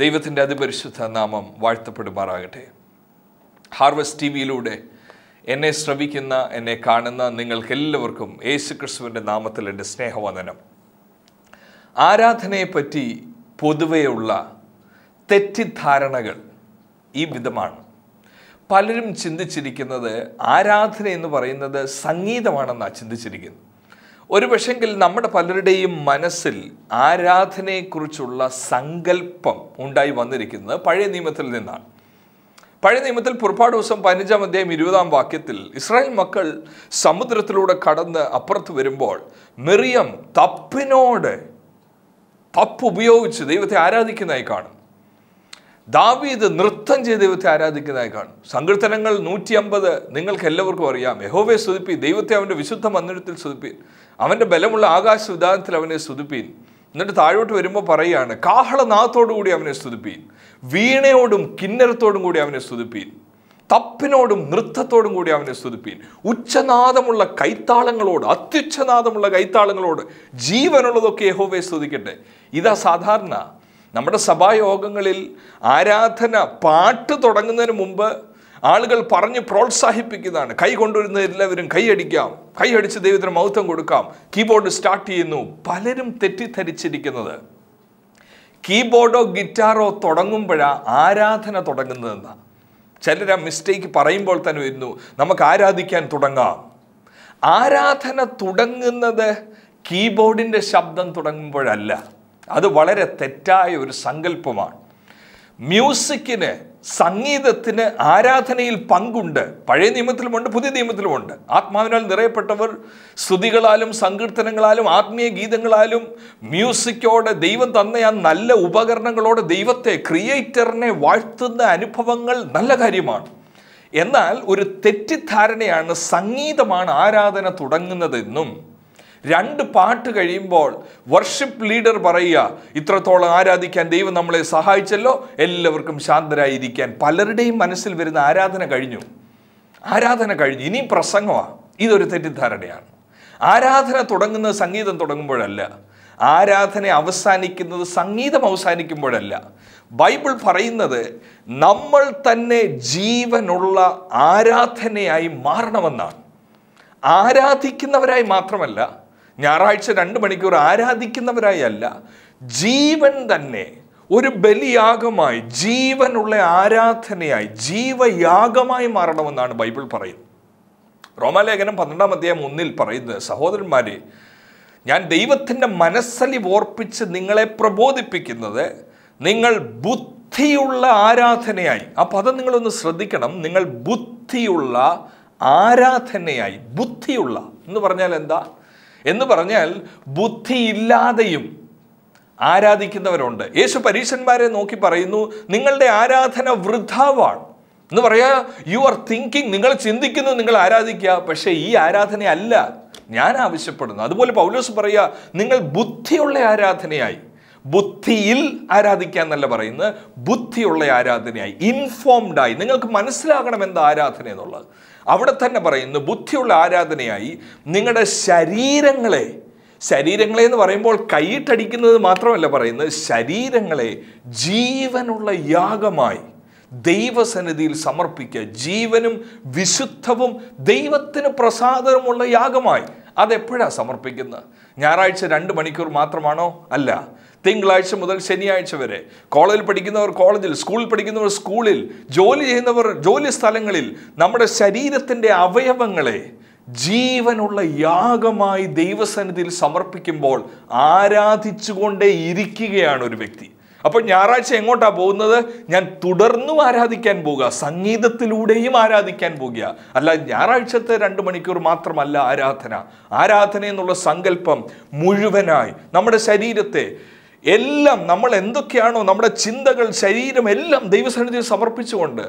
ദൈവത്തിൻ്റെ അതിപരിശുദ്ധ നാമം വാഴ്ത്തപ്പെടുമാറാകട്ടെ ഹാർവെസ്റ്റ് ടി വിയിലൂടെ എന്നെ ശ്രവിക്കുന്ന എന്നെ കാണുന്ന നിങ്ങൾക്കെല്ലാവർക്കും യേശു ക്രിസ്തുവിൻ്റെ നാമത്തിൽ എൻ്റെ സ്നേഹവന്ദനം ആരാധനയെപ്പറ്റി പൊതുവെയുള്ള തെറ്റിദ്ധാരണകൾ ഈ വിധമാണ് പലരും ചിന്തിച്ചിരിക്കുന്നത് ആരാധന എന്ന് പറയുന്നത് സംഗീതമാണെന്നാണ് ചിന്തിച്ചിരിക്കുന്നത് ഒരു പക്ഷെങ്കിൽ നമ്മുടെ പലരുടെയും മനസ്സിൽ ആരാധനയെക്കുറിച്ചുള്ള സങ്കല്പം ഉണ്ടായി വന്നിരിക്കുന്നത് പഴയ നിയമത്തിൽ നിന്നാണ് പഴയ നിയമത്തിൽ പുറപ്പാട് ദിവസം പതിനഞ്ചാം അധ്യായം ഇരുപതാം വാക്യത്തിൽ ഇസ്രായേൽ മക്കൾ സമുദ്രത്തിലൂടെ കടന്ന് അപ്പുറത്ത് വരുമ്പോൾ മെറിയം തപ്പിനോട് തപ്പ് ഉപയോഗിച്ച് ദൈവത്തെ ആരാധിക്കുന്നതായി കാണും ദാവീദ് നൃത്തം ചെയ്ത് ദൈവത്തെ ആരാധിക്കുന്നതായി കാണും സങ്കീർത്തനങ്ങൾ നൂറ്റി അമ്പത് നിങ്ങൾക്ക് എല്ലാവർക്കും അറിയാം യഹോവയെ സ്തുതിപ്പി ദൈവത്തെ അവൻ്റെ വിശുദ്ധ മന്ദിരത്തിൽ സ്തുതിപ്പീൻ അവൻ്റെ ബലമുള്ള ആകാശ വിധാനത്തിൽ അവനെ സ്തുതിപ്പീൻ എന്നിട്ട് താഴോട്ട് വരുമ്പോൾ പറയുകയാണ് കാഹളനാഥത്തോടു കൂടി അവനെ സ്തുതിപ്പീൻ വീണയോടും കിന്നരത്തോടും കൂടി അവനെ സ്തുതിപ്പീൻ തപ്പിനോടും നൃത്തത്തോടും കൂടി അവനെ സ്തുതിപ്പീൻ ഉച്ചനാദമുള്ള കൈത്താളങ്ങളോട് അത്യുച്ഛനാദമുള്ള കൈത്താളങ്ങളോട് ജീവനുള്ളതൊക്കെ യഹോവയെ സ്തുതിക്കട്ടെ ഇതാ സാധാരണ നമ്മുടെ സഭായോഗങ്ങളിൽ ആരാധന പാട്ട് തുടങ്ങുന്നതിന് മുമ്പ് ആളുകൾ പറഞ്ഞ് പ്രോത്സാഹിപ്പിക്കുന്നതാണ് കൈ കൊണ്ടുവരുന്ന എല്ലാവരും കൈയടിക്കാം കൈയടിച്ച് ദൈവത്തിന് മൗത്വം കൊടുക്കാം കീബോർഡ് സ്റ്റാർട്ട് ചെയ്യുന്നു പലരും തെറ്റിദ്ധരിച്ചിരിക്കുന്നത് കീബോർഡോ ഗിറ്റാറോ തുടങ്ങുമ്പോഴാണ് ആരാധന തുടങ്ങുന്നതെന്നാണ് ചിലർ ആ മിസ്റ്റേക്ക് പറയുമ്പോൾ തന്നെ വരുന്നു നമുക്ക് ആരാധിക്കാൻ തുടങ്ങാം ആരാധന തുടങ്ങുന്നത് കീബോർഡിൻ്റെ ശബ്ദം തുടങ്ങുമ്പോഴല്ല അത് വളരെ തെറ്റായ ഒരു സങ്കല്പമാണ് മ്യൂസിക്കിന് സംഗീതത്തിന് ആരാധനയിൽ പങ്കുണ്ട് പഴയ നിയമത്തിലുമുണ്ട് പുതിയ നിയമത്തിലുമുണ്ട് ആത്മാവിനാൽ നിറയപ്പെട്ടവർ സ്തുതികളാലും സങ്കീർത്തനങ്ങളാലും ആത്മീയ ഗീതങ്ങളാലും മ്യൂസിക്കോടെ ദൈവം തന്ന ആ നല്ല ഉപകരണങ്ങളോടെ ദൈവത്തെ ക്രിയേറ്ററിനെ വാഴ്ത്തുന്ന അനുഭവങ്ങൾ നല്ല കാര്യമാണ് എന്നാൽ ഒരു തെറ്റിദ്ധാരണയാണ് സംഗീതമാണ് ആരാധന തുടങ്ങുന്നതെന്നും രണ്ട് പാട്ട് കഴിയുമ്പോൾ വർഷിപ്പ് ലീഡർ പറയുക ഇത്രത്തോളം ആരാധിക്കാൻ ദൈവം നമ്മളെ സഹായിച്ചല്ലോ എല്ലാവർക്കും ശാന്തരായിരിക്കാൻ പലരുടെയും മനസ്സിൽ വരുന്ന ആരാധന കഴിഞ്ഞു ആരാധന കഴിഞ്ഞു ഇനി പ്രസംഗമാണ് ഇതൊരു തെറ്റിദ്ധാരണയാണ് ആരാധന തുടങ്ങുന്നത് സംഗീതം തുടങ്ങുമ്പോഴല്ല ആരാധന അവസാനിക്കുന്നത് സംഗീതം അവസാനിക്കുമ്പോഴല്ല ബൈബിൾ പറയുന്നത് നമ്മൾ തന്നെ ജീവനുള്ള ആരാധനയായി മാറണമെന്നാണ് ആരാധിക്കുന്നവരായി മാത്രമല്ല ഞായറാഴ്ച രണ്ട് മണിക്കൂർ ആരാധിക്കുന്നവരായി അല്ല ജീവൻ തന്നെ ഒരു ബലിയാഗമായി ജീവനുള്ള ആരാധനയായി ജീവയാഗമായി മാറണമെന്നാണ് ബൈബിൾ പറയുന്നത് റോമാലേഖനം പന്ത്രണ്ടാം അധ്യായം ഒന്നിൽ പറയുന്നത് സഹോദരന്മാരെ ഞാൻ ദൈവത്തിൻ്റെ മനസ്സലി ഓർപ്പിച്ച് നിങ്ങളെ പ്രബോധിപ്പിക്കുന്നത് നിങ്ങൾ ബുദ്ധിയുള്ള ആരാധനയായി ആ പദം നിങ്ങളൊന്ന് ശ്രദ്ധിക്കണം നിങ്ങൾ ബുദ്ധിയുള്ള ആരാധനയായി ബുദ്ധിയുള്ള എന്ന് പറഞ്ഞാൽ എന്താ എന്ന് പറഞ്ഞാൽ ബുദ്ധിയില്ലാതെയും ആരാധിക്കുന്നവരുണ്ട് യേശു പരീശന്മാരെ നോക്കി പറയുന്നു നിങ്ങളുടെ ആരാധന വൃഥാവാണ് എന്ന് പറയാ യു ആർ തിങ്കിങ് നിങ്ങൾ ചിന്തിക്കുന്നു നിങ്ങൾ ആരാധിക്കുക പക്ഷേ ഈ ആരാധനയല്ല ഞാൻ ആവശ്യപ്പെടുന്നു അതുപോലെ പൗലോസ് പറയുക നിങ്ങൾ ബുദ്ധിയുള്ള ആരാധനയായി ബുദ്ധിയിൽ ആരാധിക്കുക എന്നല്ല പറയുന്നത് ബുദ്ധിയുള്ള ആരാധനയായി ഇൻഫോംഡായി നിങ്ങൾക്ക് മനസ്സിലാകണം എന്താ ആരാധന എന്നുള്ളത് അവിടെ തന്നെ പറയുന്നു ബുദ്ധിയുള്ള ആരാധനയായി നിങ്ങളുടെ ശരീരങ്ങളെ ശരീരങ്ങളെ എന്ന് പറയുമ്പോൾ കൈയിട്ടടിക്കുന്നത് മാത്രമല്ല പറയുന്നത് ശരീരങ്ങളെ ജീവനുള്ള യാഗമായി ദൈവസന്നിധിയിൽ സമർപ്പിക്കുക ജീവനും വിശുദ്ധവും ദൈവത്തിന് പ്രസാദമുള്ള യാഗമായി അതെപ്പോഴാണ് സമർപ്പിക്കുന്നത് ഞായറാഴ്ച രണ്ട് മണിക്കൂർ മാത്രമാണോ അല്ല തിങ്കളാഴ്ച മുതൽ ശനിയാഴ്ച വരെ കോളേജിൽ പഠിക്കുന്നവർ കോളേജിൽ സ്കൂളിൽ പഠിക്കുന്നവർ സ്കൂളിൽ ജോലി ചെയ്യുന്നവർ ജോലി സ്ഥലങ്ങളിൽ നമ്മുടെ ശരീരത്തിൻ്റെ അവയവങ്ങളെ ജീവനുള്ള യാഗമായി ദൈവസന്നിധിയിൽ സമർപ്പിക്കുമ്പോൾ ആരാധിച്ചുകൊണ്ടേ ഇരിക്കുകയാണ് ഒരു വ്യക്തി അപ്പോൾ ഞായറാഴ്ച എങ്ങോട്ടാണ് പോകുന്നത് ഞാൻ തുടർന്നും ആരാധിക്കാൻ പോകുക സംഗീതത്തിലൂടെയും ആരാധിക്കാൻ പോകുക അല്ല ഞായറാഴ്ചത്തെ രണ്ട് മണിക്കൂർ മാത്രമല്ല ആരാധന ആരാധന എന്നുള്ള സങ്കല്പം മുഴുവനായി നമ്മുടെ ശരീരത്തെ എല്ലാം നമ്മൾ എന്തൊക്കെയാണോ നമ്മുടെ ചിന്തകൾ ശരീരം എല്ലാം ദൈവസന്നിധിയിൽ സമർപ്പിച്ചുകൊണ്ട്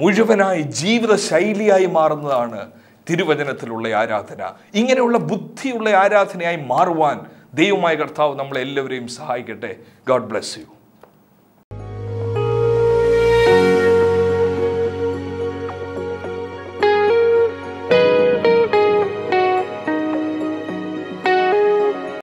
മുഴുവനായി ജീവിത ശൈലിയായി മാറുന്നതാണ് തിരുവചനത്തിലുള്ള ആരാധന ഇങ്ങനെയുള്ള ബുദ്ധിയുള്ള ആരാധനയായി മാറുവാൻ ദൈവമായ കർത്താവ് നമ്മളെല്ലാവരെയും സഹായിക്കട്ടെ ഗോഡ് ബ്ലെസ് യു